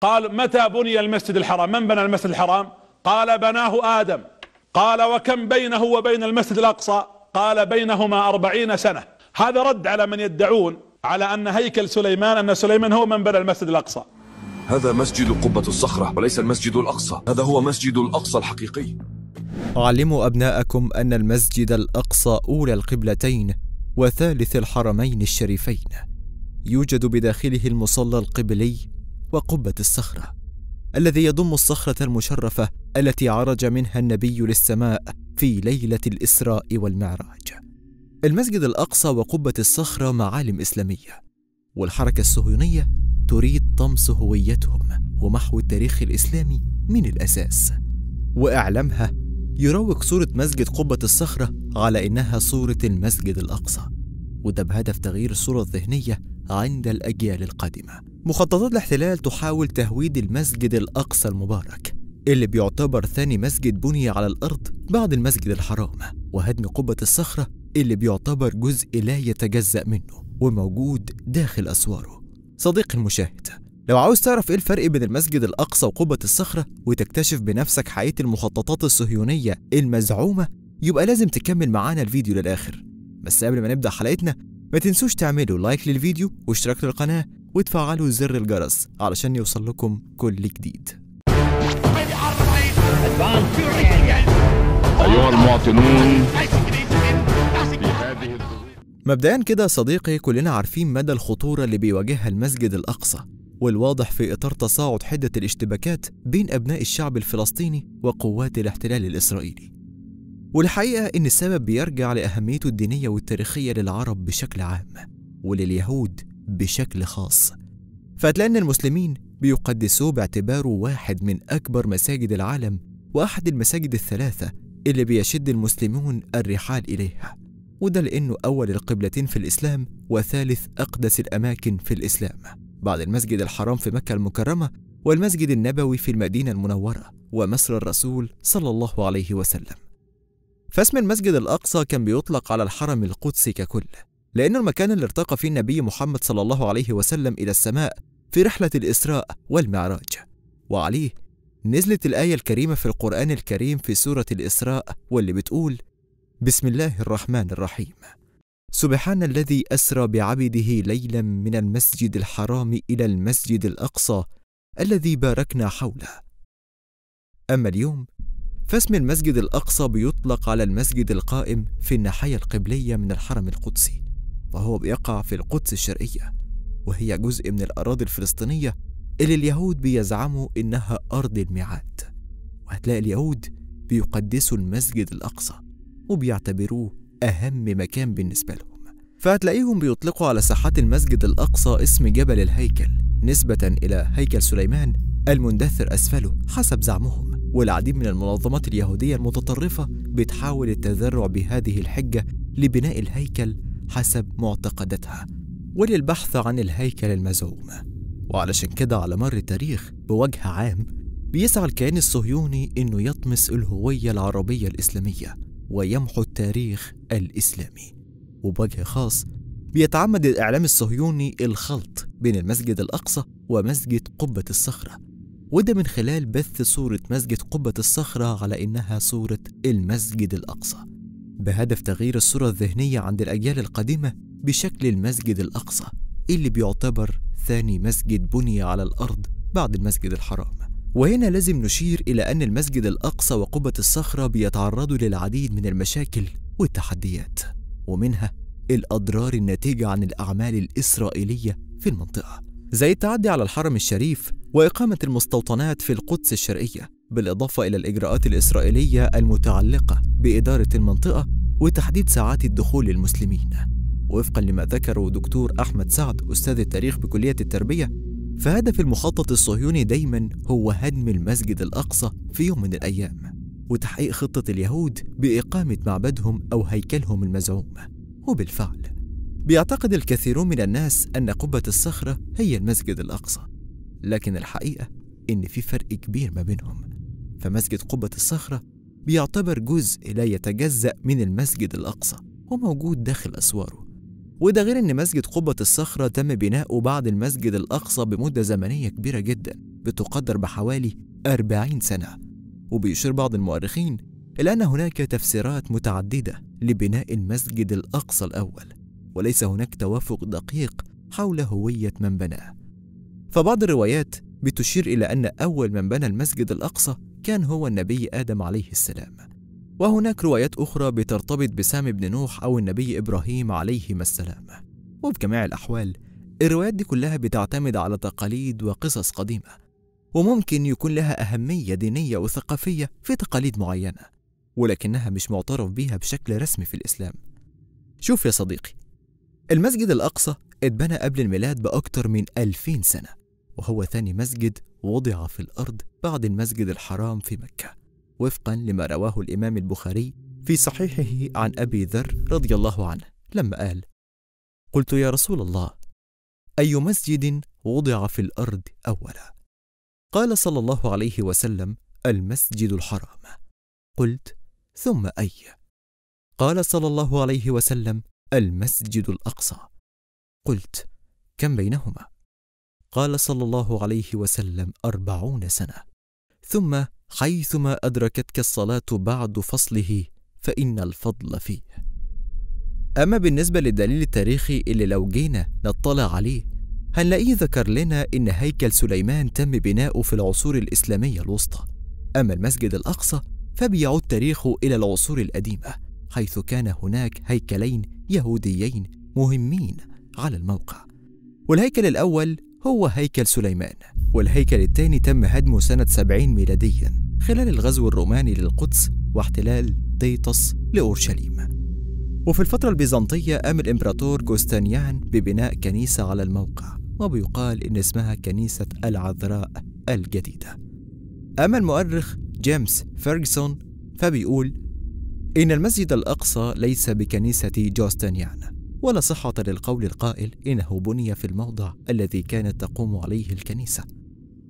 قال متى بني المسجد الحرام من بنى المسجد الحرام قال بناه آدم قال وكم بينه وبين المسجد الأقصى قال بينهما أربعين سنة هذا رد على من يدعون على أن هيكل سليمان أن سليمان هو من بنى المسجد الأقصى هذا مسجد قبة الصخرة وليس المسجد الأقصى هذا هو مسجد الأقصى الحقيقي علموا أبناءكم أن المسجد الأقصى أولى القبلتين وثالث الحرمين الشريفين يوجد بداخله المصلى القبلي وقبة الصخرة الذي يضم الصخرة المشرفة التي عرج منها النبي للسماء في ليلة الإسراء والمعراج. المسجد الأقصى وقبة الصخرة معالم إسلامية، والحركة الصهيونية تريد طمس هويتهم ومحو التاريخ الإسلامي من الأساس. وإعلامها يروج صورة مسجد قبة الصخرة على إنها صورة المسجد الأقصى، وده بهدف تغيير الصورة الذهنية عند الأجيال القادمة. مخططات الاحتلال تحاول تهويد المسجد الأقصى المبارك اللي بيعتبر ثاني مسجد بني على الأرض بعد المسجد الحرام وهدم قبة الصخرة اللي بيعتبر جزء لا يتجزأ منه وموجود داخل أسواره صديقي المشاهد لو عاوز تعرف ايه الفرق بين المسجد الاقصى وقبه الصخره وتكتشف بنفسك حقيقه المخططات الصهيونيه المزعومه يبقى لازم تكمل معانا الفيديو للاخر بس قبل ما نبدا حلقتنا ما تنسوش تعملوا لايك للفيديو واشتراك للقناه وتفعلوا زر الجرس علشان يوصل لكم كل جديد أيها المواطنون مبدئيا كده صديقي كلنا عارفين مدى الخطورة اللي بيواجهها المسجد الأقصى والواضح في إطار تصاعد حدة الاشتباكات بين أبناء الشعب الفلسطيني وقوات الاحتلال الإسرائيلي والحقيقة إن السبب بيرجع لأهميته الدينية والتاريخية للعرب بشكل عام ولليهود بشكل خاص فتلاقي ان المسلمين بيقدسوه باعتباره واحد من اكبر مساجد العالم واحد المساجد الثلاثه اللي بيشد المسلمون الرحال اليها وده لانه اول القبلتين في الاسلام وثالث اقدس الاماكن في الاسلام بعد المسجد الحرام في مكه المكرمه والمسجد النبوي في المدينه المنوره ومصر الرسول صلى الله عليه وسلم فاسم المسجد الاقصى كان بيطلق على الحرم القدسي ككل لأنه المكان اللي ارتقى فيه النبي محمد صلى الله عليه وسلم إلى السماء في رحلة الإسراء والمعراج وعليه نزلت الآية الكريمة في القرآن الكريم في سورة الإسراء واللي بتقول بسم الله الرحمن الرحيم سبحان الذي أسرى بعبده ليلا من المسجد الحرام إلى المسجد الأقصى الذي باركنا حوله أما اليوم فاسم المسجد الأقصى بيطلق على المسجد القائم في الناحية القبلية من الحرم القدسي فهو بيقع في القدس الشرقية وهي جزء من الأراضي الفلسطينية اللي اليهود بيزعموا إنها أرض الميعاد وهتلاقي اليهود بيقدسوا المسجد الأقصى وبيعتبروه أهم مكان بالنسبة لهم فهتلاقيهم بيطلقوا على ساحات المسجد الأقصى اسم جبل الهيكل نسبة إلى هيكل سليمان المندثر أسفله حسب زعمهم والعديد من المنظمات اليهودية المتطرفة بتحاول التذرع بهذه الحجة لبناء الهيكل حسب معتقداتها وللبحث عن الهيكل المزعوم وعلشان كده على مر التاريخ بوجه عام بيسعى الكيان الصهيوني إنه يطمس الهوية العربية الإسلامية ويمحو التاريخ الإسلامي وبوجه خاص بيتعمد الإعلام الصهيوني الخلط بين المسجد الأقصى ومسجد قبة الصخرة وده من خلال بث صورة مسجد قبة الصخرة على إنها صورة المسجد الأقصى بهدف تغيير الصورة الذهنية عند الأجيال القديمة بشكل المسجد الأقصى اللي بيعتبر ثاني مسجد بني على الأرض بعد المسجد الحرام وهنا لازم نشير إلى أن المسجد الأقصى وقبة الصخرة بيتعرضوا للعديد من المشاكل والتحديات ومنها الأضرار الناتجة عن الأعمال الإسرائيلية في المنطقة زي التعدي على الحرم الشريف وإقامة المستوطنات في القدس الشرقية بالإضافة إلى الإجراءات الإسرائيلية المتعلقة بإدارة المنطقة وتحديد ساعات الدخول للمسلمين وفقا لما ذكره دكتور أحمد سعد أستاذ التاريخ بكلية التربية فهدف المخطط الصهيوني دايما هو هدم المسجد الأقصى في يوم من الأيام وتحقيق خطة اليهود بإقامة معبدهم أو هيكلهم المزعوم وبالفعل بيعتقد الكثيرون من الناس أن قبة الصخرة هي المسجد الأقصى لكن الحقيقة إن في فرق كبير ما بينهم فمسجد قبة الصخرة بيعتبر جزء لا يتجزأ من المسجد الأقصى وموجود داخل أسواره وده غير إن مسجد قبة الصخرة تم بناؤه بعد المسجد الأقصى بمدة زمنية كبيرة جدا بتقدر بحوالي 40 سنة وبيشير بعض المؤرخين إلى أن هناك تفسيرات متعددة لبناء المسجد الأقصى الأول وليس هناك توافق دقيق حول هوية من بناه فبعض الروايات بتشير إلى أن أول من بنى المسجد الأقصى كان هو النبي آدم عليه السلام وهناك روايات أخرى بترتبط بسام بن نوح أو النبي إبراهيم عليهما السلام وبجميع الأحوال الروايات دي كلها بتعتمد على تقاليد وقصص قديمة وممكن يكون لها أهمية دينية وثقافية في تقاليد معينة ولكنها مش معترف بها بشكل رسمي في الإسلام شوف يا صديقي المسجد الأقصى اتبنى قبل الميلاد بأكتر من ألفين سنة وهو ثاني مسجد وضع في الأرض بعد المسجد الحرام في مكة وفقا لما رواه الإمام البخاري في صحيحه عن أبي ذر رضي الله عنه لما قال قلت يا رسول الله أي مسجد وضع في الأرض أولا قال صلى الله عليه وسلم المسجد الحرام قلت ثم أي قال صلى الله عليه وسلم المسجد الأقصى قلت كم بينهما قال صلى الله عليه وسلم أربعون سنة ثم حيثما أدركتك الصلاة بعد فصله فإن الفضل فيه أما بالنسبة للدليل التاريخي اللي لو جينا نطلع عليه هنلاقيه ذكر لنا إن هيكل سليمان تم بناؤه في العصور الإسلامية الوسطى أما المسجد الأقصى فبيعود تاريخه إلى العصور القديمة حيث كان هناك هيكلين يهوديين مهمين على الموقع والهيكل الأول هو هيكل سليمان والهيكل الثاني تم هدمه سنة 70 ميلاديا خلال الغزو الروماني للقدس واحتلال طيطس لأورشليم وفي الفترة البيزنطية قام الإمبراطور جوستانيان ببناء كنيسة على الموقع وبيقال إن اسمها كنيسة العذراء الجديدة أما المؤرخ جيمس فيرجسون فبيقول إن المسجد الأقصى ليس بكنيسة جوستانيان ولا صحة للقول القائل إنه بني في الموضع الذي كانت تقوم عليه الكنيسة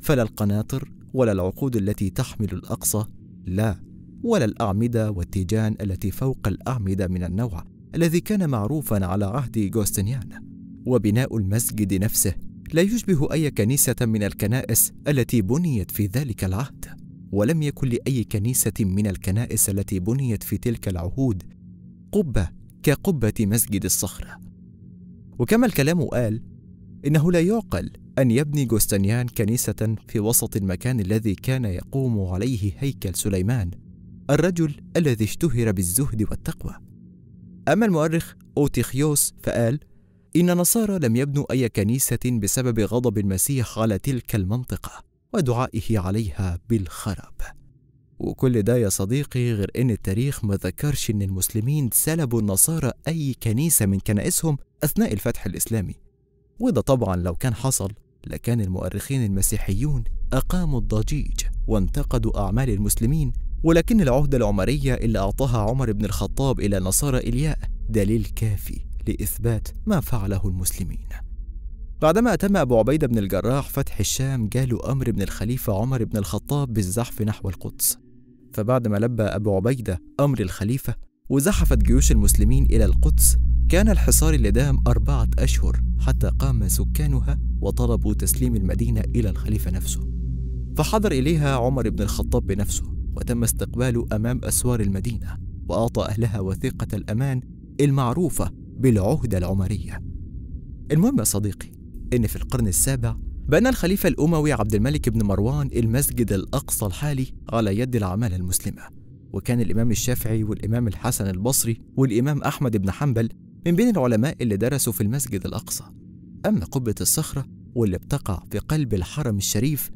فلا القناطر ولا العقود التي تحمل الأقصى لا ولا الأعمدة والتيجان التي فوق الأعمدة من النوع الذي كان معروفا على عهد جوستنيان وبناء المسجد نفسه لا يشبه أي كنيسة من الكنائس التي بنيت في ذلك العهد ولم يكن لأي كنيسة من الكنائس التي بنيت في تلك العهود قبة كقبة مسجد الصخرة وكما الكلام قال إنه لا يعقل أن يبني جوستنيان كنيسة في وسط المكان الذي كان يقوم عليه هيكل سليمان الرجل الذي اشتهر بالزهد والتقوى أما المؤرخ أوتيخيوس فقال إن نصارى لم يبنوا أي كنيسة بسبب غضب المسيح على تلك المنطقة ودعائه عليها بالخراب وكل ده يا صديقي غير إن التاريخ ما ذكرش إن المسلمين سلبوا النصارى أي كنيسة من كنائسهم أثناء الفتح الإسلامي وده طبعا لو كان حصل لكان المؤرخين المسيحيون أقاموا الضجيج وانتقدوا أعمال المسلمين ولكن العهدة العمرية اللي أعطاها عمر بن الخطاب إلى نصارى إلياء دليل كافي لإثبات ما فعله المسلمين بعدما أتم أبو عبيدة بن الجراح فتح الشام جاله أمر من الخليفة عمر بن الخطاب بالزحف نحو القدس فبعد ما لبى أبو عبيدة أمر الخليفة وزحفت جيوش المسلمين إلى القدس كان الحصار لدام أربعة أشهر حتى قام سكانها وطلبوا تسليم المدينة إلى الخليفة نفسه فحضر إليها عمر بن الخطاب بنفسه وتم استقباله أمام أسوار المدينة وأعطى أهلها وثيقة الأمان المعروفة بالعهدة العمرية المهم يا صديقي إن في القرن السابع بنى الخليفة الأموي عبد الملك بن مروان المسجد الأقصى الحالي على يد العمالة المسلمة وكان الإمام الشافعي والإمام الحسن البصري والإمام أحمد بن حنبل من بين العلماء اللي درسوا في المسجد الأقصى أما قبة الصخرة واللي بتقع في قلب الحرم الشريف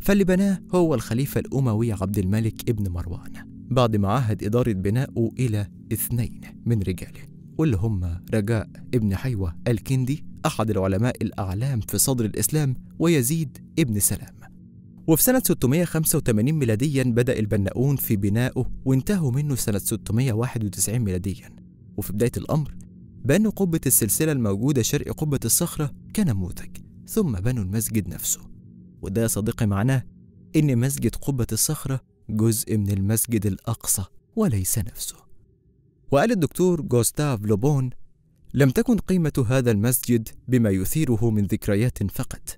فاللي بناه هو الخليفة الأموي عبد الملك ابن مروان بعد ما عهد إدارة بناءه إلى اثنين من رجاله واللي هم رجاء ابن حيوة الكندي أحد العلماء الأعلام في صدر الإسلام ويزيد ابن سلام وفي سنة 685 ميلاديا بدأ البناؤون في بنائه وانتهوا منه سنة 691 ميلاديا وفي بداية الأمر بنوا قبة السلسلة الموجودة شرق قبة الصخرة كنموذج ثم بنوا المسجد نفسه وده يا صديقي معناه إن مسجد قبة الصخرة جزء من المسجد الأقصى وليس نفسه وقال الدكتور جوستاف لوبون لم تكن قيمة هذا المسجد بما يثيره من ذكريات فقط،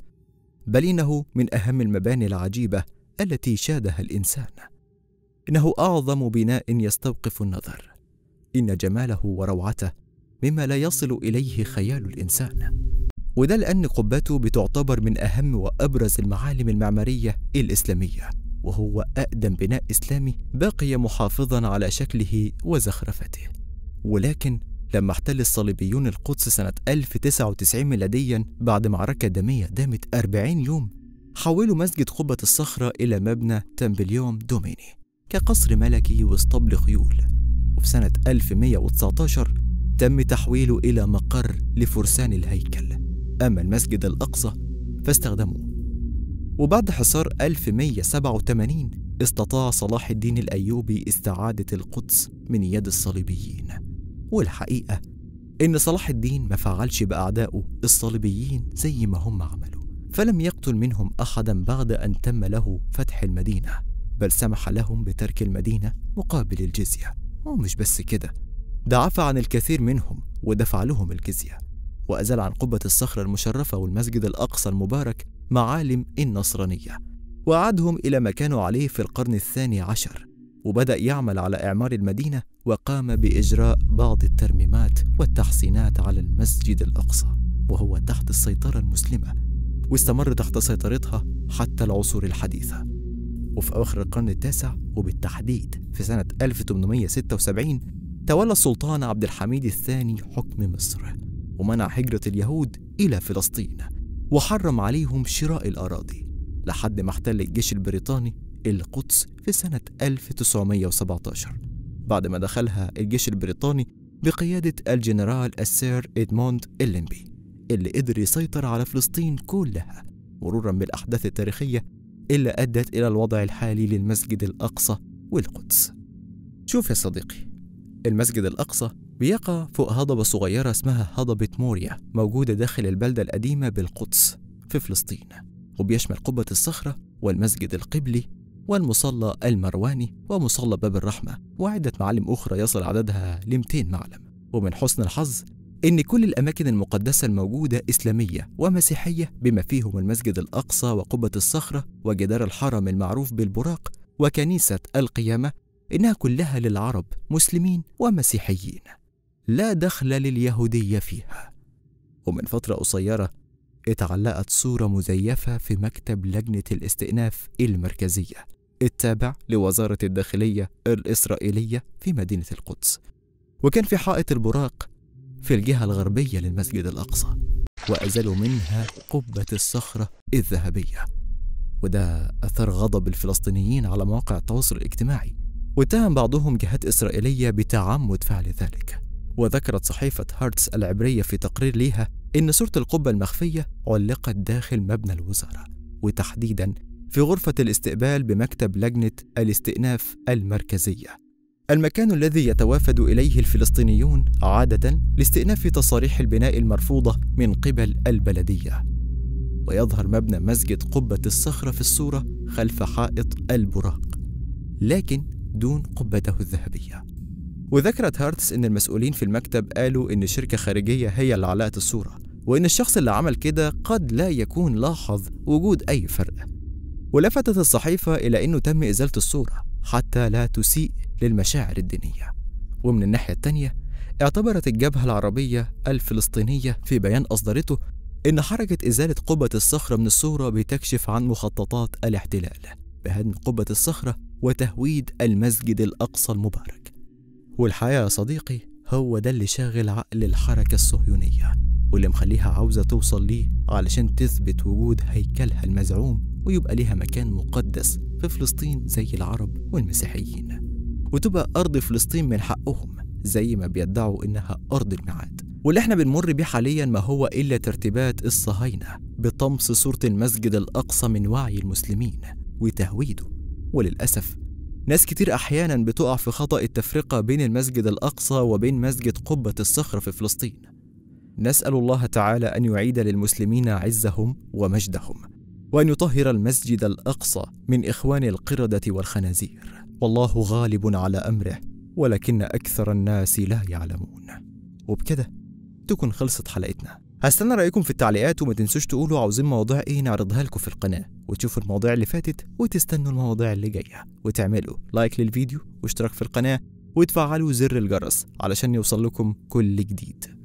بل إنه من أهم المباني العجيبة التي شادها الإنسان. إنه أعظم بناء يستوقف النظر. إن جماله وروعته مما لا يصل إليه خيال الإنسان. وده لأن قبته بتعتبر من أهم وأبرز المعالم المعمارية الإسلامية، وهو أقدم بناء إسلامي بقي محافظًا على شكله وزخرفته. ولكن لما احتل الصليبيون القدس سنة 1099 ميلاديا بعد معركة دمية دامت 40 يوم حولوا مسجد قبة الصخرة إلى مبنى تمبليوم دوميني كقصر ملكي واسطبل خيول وفي سنة 1119 تم تحويله إلى مقر لفرسان الهيكل أما المسجد الأقصى فاستخدموه وبعد حصار 1187 استطاع صلاح الدين الأيوبي استعادة القدس من يد الصليبيين والحقيقة إن صلاح الدين ما فعلش بأعدائه الصليبيين زي ما هم عملوا فلم يقتل منهم أحدا بعد أن تم له فتح المدينة بل سمح لهم بترك المدينة مقابل الجزية ومش بس كده ده عفى عن الكثير منهم ودفع لهم الجزية وأزال عن قبة الصخرة المشرفة والمسجد الأقصى المبارك معالم النصرانية وأعادهم إلى ما كانوا عليه في القرن الثاني عشر وبدأ يعمل على إعمار المدينة وقام بإجراء بعض الترميمات والتحسينات على المسجد الأقصى وهو تحت السيطرة المسلمة واستمر تحت سيطرتها حتى العصور الحديثة وفي أواخر القرن التاسع وبالتحديد في سنة 1876 تولى السلطان عبد الحميد الثاني حكم مصر ومنع هجرة اليهود إلى فلسطين وحرم عليهم شراء الأراضي لحد ما احتل الجيش البريطاني القدس في سنة 1917 بعد ما دخلها الجيش البريطاني بقيادة الجنرال السير إدموند إلينبي اللي قدر يسيطر على فلسطين كلها مرورا بالأحداث التاريخية اللي أدت إلى الوضع الحالي للمسجد الأقصى والقدس شوف يا صديقي المسجد الأقصى بيقع فوق هضبة صغيرة اسمها هضبة موريا موجودة داخل البلدة القديمة بالقدس في فلسطين وبيشمل قبة الصخرة والمسجد القبلي والمصلى المرواني ومصلى باب الرحمة وعدة معالم أخرى يصل عددها ل 200 معلم ومن حسن الحظ إن كل الأماكن المقدسة الموجودة إسلامية ومسيحية بما فيهم المسجد الأقصى وقبة الصخرة وجدار الحرم المعروف بالبراق وكنيسة القيامة إنها كلها للعرب مسلمين ومسيحيين لا دخل لليهودية فيها ومن فترة قصيرة اتعلقت صورة مزيفة في مكتب لجنة الاستئناف المركزية التابع لوزارة الداخلية الإسرائيلية في مدينة القدس وكان في حائط البراق في الجهة الغربية للمسجد الأقصى وأزالوا منها قبة الصخرة الذهبية وده أثار غضب الفلسطينيين على مواقع التواصل الاجتماعي واتهم بعضهم جهات إسرائيلية بتعمد فعل ذلك وذكرت صحيفة هارتس العبرية في تقرير ليها إن صورة القبة المخفية علقت داخل مبنى الوزارة وتحديدا في غرفة الاستقبال بمكتب لجنة الاستئناف المركزية. المكان الذي يتوافد إليه الفلسطينيون عادة لاستئناف تصاريح البناء المرفوضة من قبل البلدية. ويظهر مبنى مسجد قبة الصخرة في الصورة خلف حائط البراق، لكن دون قبته الذهبية. وذكرت هارتس إن المسؤولين في المكتب قالوا إن شركة خارجية هي اللي علقت الصورة، وإن الشخص اللي عمل كده قد لا يكون لاحظ وجود أي فرق ولفتت الصحيفة إلى أنه تم إزالة الصورة حتى لا تسيء للمشاعر الدينية ومن الناحية الثانية اعتبرت الجبهة العربية الفلسطينية في بيان أصدرته إن حركة إزالة قبة الصخرة من الصورة بتكشف عن مخططات الاحتلال بهدم قبة الصخرة وتهويد المسجد الأقصى المبارك والحقيقة يا صديقي هو ده اللي شاغل عقل الحركة الصهيونية واللي مخليها عاوزة توصل ليه علشان تثبت وجود هيكلها المزعوم ويبقى ليها مكان مقدس في فلسطين زي العرب والمسيحيين وتبقى أرض فلسطين من حقهم زي ما بيدعوا إنها أرض الميعاد واللي احنا بنمر بيه حاليا ما هو إلا ترتيبات الصهاينة بطمس صورة المسجد الأقصى من وعي المسلمين وتهويده وللأسف ناس كتير أحيانا بتقع في خطأ التفرقة بين المسجد الأقصى وبين مسجد قبة الصخرة في فلسطين نسال الله تعالى ان يعيد للمسلمين عزهم ومجدهم وان يطهر المسجد الاقصى من اخوان القرده والخنازير والله غالب على امره ولكن اكثر الناس لا يعلمون وبكده تكون خلصت حلقتنا هستنى رايكم في التعليقات وما تنسوش تقولوا عاوزين مواضيع ايه نعرضها لكم في القناه وتشوفوا المواضيع اللي فاتت وتستنوا المواضيع اللي جايه وتعملوا لايك للفيديو واشتراك في القناه وتفعلوا زر الجرس علشان يوصل لكم كل جديد